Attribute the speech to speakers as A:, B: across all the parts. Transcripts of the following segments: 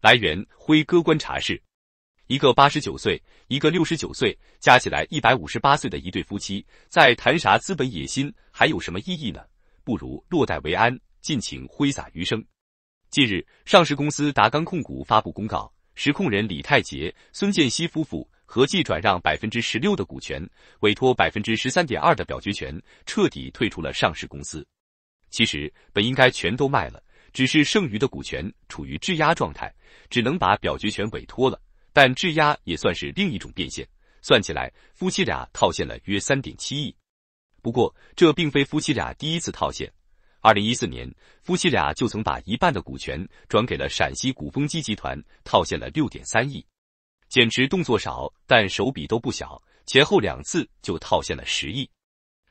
A: 来源：辉哥观察室。一个八十九岁，一个六十九岁，加起来一百五十八岁的一对夫妻，在谈啥资本野心？还有什么意义呢？不如落袋为安，尽情挥洒余生。近日，上市公司达钢控股发布公告，实控人李泰杰、孙建熙夫妇合计转让百分之十六的股权，委托百分之十三点二的表决权，彻底退出了上市公司。其实，本应该全都卖了。只是剩余的股权处于质押状态，只能把表决权委托了。但质押也算是另一种变现，算起来夫妻俩套现了约三点七亿。不过这并非夫妻俩第一次套现，二零一四年夫妻俩就曾把一半的股权转给了陕西鼓风机集团，套现了六点三亿。简直动作少，但手笔都不小，前后两次就套现了十亿。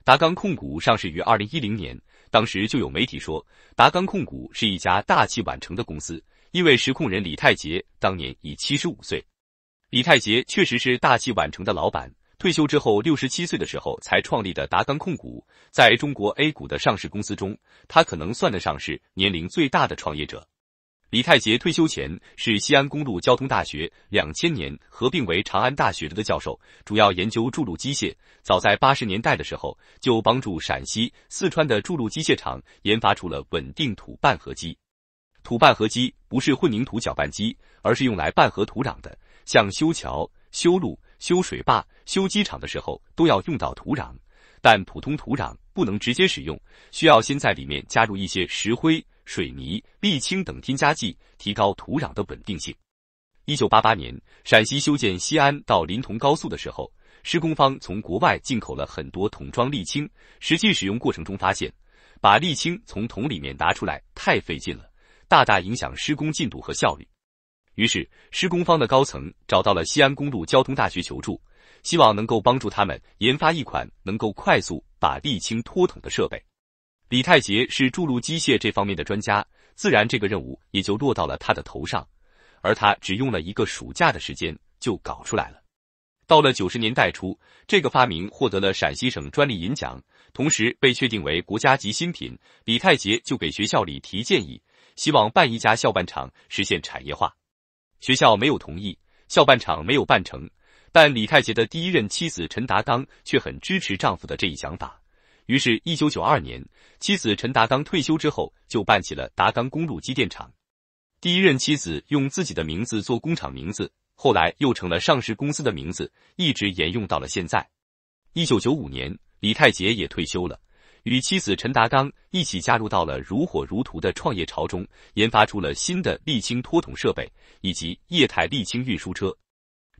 A: 达钢控股上市于二零一零年。当时就有媒体说，达刚控股是一家大器晚成的公司，因为实控人李泰杰当年已七十五岁。李泰杰确实是大器晚成的老板，退休之后六十七岁的时候才创立的达刚控股，在中国 A 股的上市公司中，他可能算得上是年龄最大的创业者。李太杰退休前是西安公路交通大学，两千年合并为长安大学的教授，主要研究筑路机械。早在八十年代的时候，就帮助陕西、四川的筑路机械厂研发出了稳定土拌合机。土拌合机不是混凝土搅拌机，而是用来拌合土壤的。像修桥、修路、修水坝、修机场的时候，都要用到土壤，但普通土壤不能直接使用，需要先在里面加入一些石灰。水泥、沥青等添加剂，提高土壤的稳定性。一九八八年，陕西修建西安到临潼高速的时候，施工方从国外进口了很多桶装沥青，实际使用过程中发现，把沥青从桶里面拿出来太费劲了，大大影响施工进度和效率。于是，施工方的高层找到了西安公路交通大学求助，希望能够帮助他们研发一款能够快速把沥青拖桶的设备。李太杰是筑路机械这方面的专家，自然这个任务也就落到了他的头上。而他只用了一个暑假的时间就搞出来了。到了九十年代初，这个发明获得了陕西省专利银奖，同时被确定为国家级新品。李太杰就给学校里提建议，希望办一家校办厂，实现产业化。学校没有同意，校办厂没有办成。但李太杰的第一任妻子陈达刚却很支持丈夫的这一想法。于是，一九九二年，妻子陈达刚退休之后，就办起了达刚公路机电厂。第一任妻子用自己的名字做工厂名字，后来又成了上市公司的名字，一直沿用到了现在。一九九五年，李泰杰也退休了，与妻子陈达刚一起加入到了如火如荼的创业潮中，研发出了新的沥青拖桶设备以及液态沥青运输车。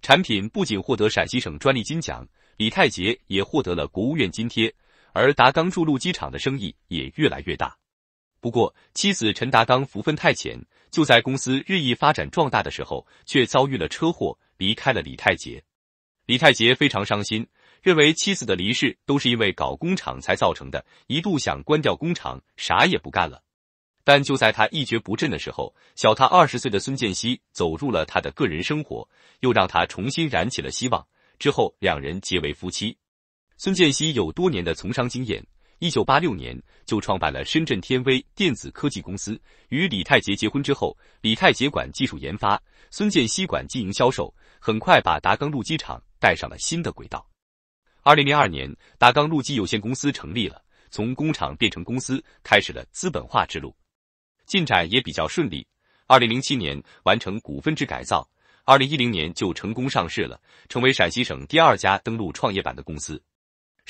A: 产品不仅获得陕西省专利金奖，李泰杰也获得了国务院津贴。而达刚筑路机场的生意也越来越大，不过妻子陈达刚福分太浅，就在公司日益发展壮大的时候，却遭遇了车祸，离开了李泰杰。李泰杰非常伤心，认为妻子的离世都是因为搞工厂才造成的，一度想关掉工厂，啥也不干了。但就在他一蹶不振的时候，小他二十岁的孙建熙走入了他的个人生活，又让他重新燃起了希望。之后两人结为夫妻。孙建熙有多年的从商经验，一九八六年就创办了深圳天威电子科技公司。与李泰杰结婚之后，李泰杰管技术研发，孙建熙管经营销售，很快把达纲路机厂带上了新的轨道。二零零二年，达纲路基有限公司成立了，从工厂变成公司，开始了资本化之路，进展也比较顺利。二零零七年完成股份制改造，二零一零年就成功上市了，成为陕西省第二家登陆创业板的公司。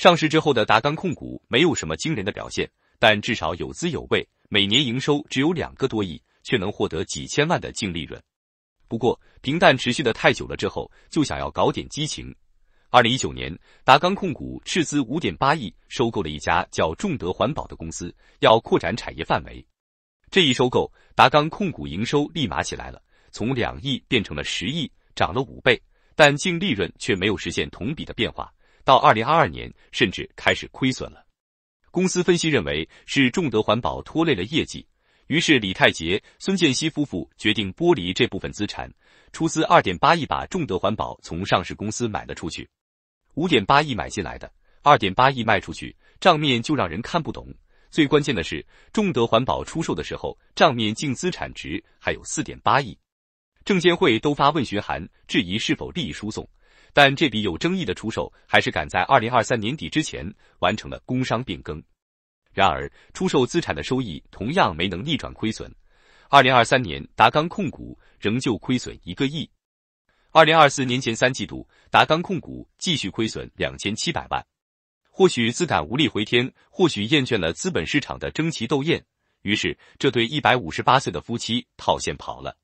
A: 上市之后的达钢控股没有什么惊人的表现，但至少有滋有味。每年营收只有两个多亿，却能获得几千万的净利润。不过平淡持续的太久了之后，就想要搞点激情。二零一九年，达钢控股斥资五点八亿收购了一家叫众德环保的公司，要扩展产业范围。这一收购，达钢控股营收立马起来了，从两亿变成了十亿，涨了五倍，但净利润却没有实现同比的变化。到二零二二年，甚至开始亏损了。公司分析认为是众德环保拖累了业绩，于是李泰杰、孙建熙夫妇决定剥离这部分资产，出资二点八亿把众德环保从上市公司买了出去。五点八亿买进来的，二点八亿卖出去，账面就让人看不懂。最关键的是，众德环保出售的时候，账面净资产值还有四点八亿，证监会都发问询函，质疑是否利益输送。但这笔有争议的出售还是赶在二零二三年底之前完成了工商变更，然而出售资产的收益同样没能逆转亏损。二零二三年，达钢控股仍旧亏损一个亿。二零二四年前三季度，达钢控股继续亏损两千七百万。或许自感无力回天，或许厌倦了资本市场的争奇斗艳，于是这对一百五十八岁的夫妻套现跑了。